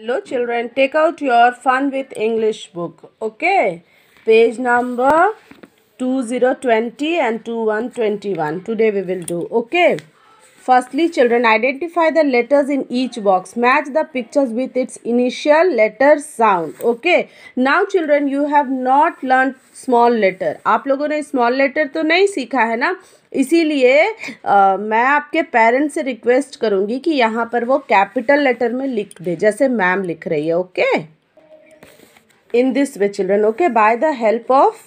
hello children take out your fun with english book okay page number 2020 and 2121 today we will do okay Firstly, children identify the letters in each box. Match the pictures with its initial letter sound. Okay. Now, children, you have not learned small letter aap logo ne small letter to nahi sikha hai na इसीलिए मैं आपके parents से request करूंगी कि यहाँ पर वो capital letter में लिख दे जैसे मैम लिख रही है okay in this way children okay by the help of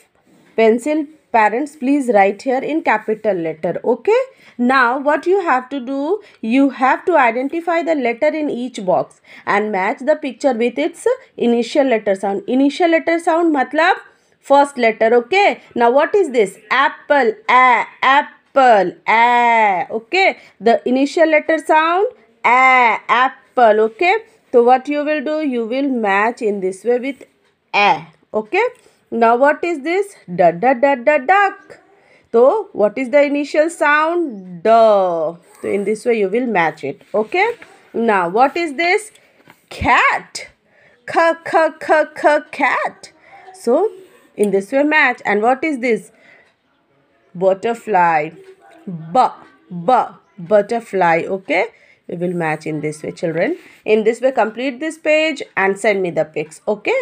pencil Parents, please write here in capital letter. Okay. Now, what you have to do, you have to identify the letter in each box and match the picture with its initial letter sound. Initial letter sound, matlab, first letter. Okay. Now, what is this? Apple, a, apple, a. Okay. The initial letter sound, a, apple. Okay. So, what you will do, you will match in this way with a. Okay. Now what is this? Da da da da duck. So what is the initial sound? Da. So in this way you will match it. Okay. Now what is this? Cat. Ka ka ka ka cat. So in this way match. And what is this? Butterfly. Ba ba butterfly. Okay we will match in this way children in this way complete this page and send me the pics okay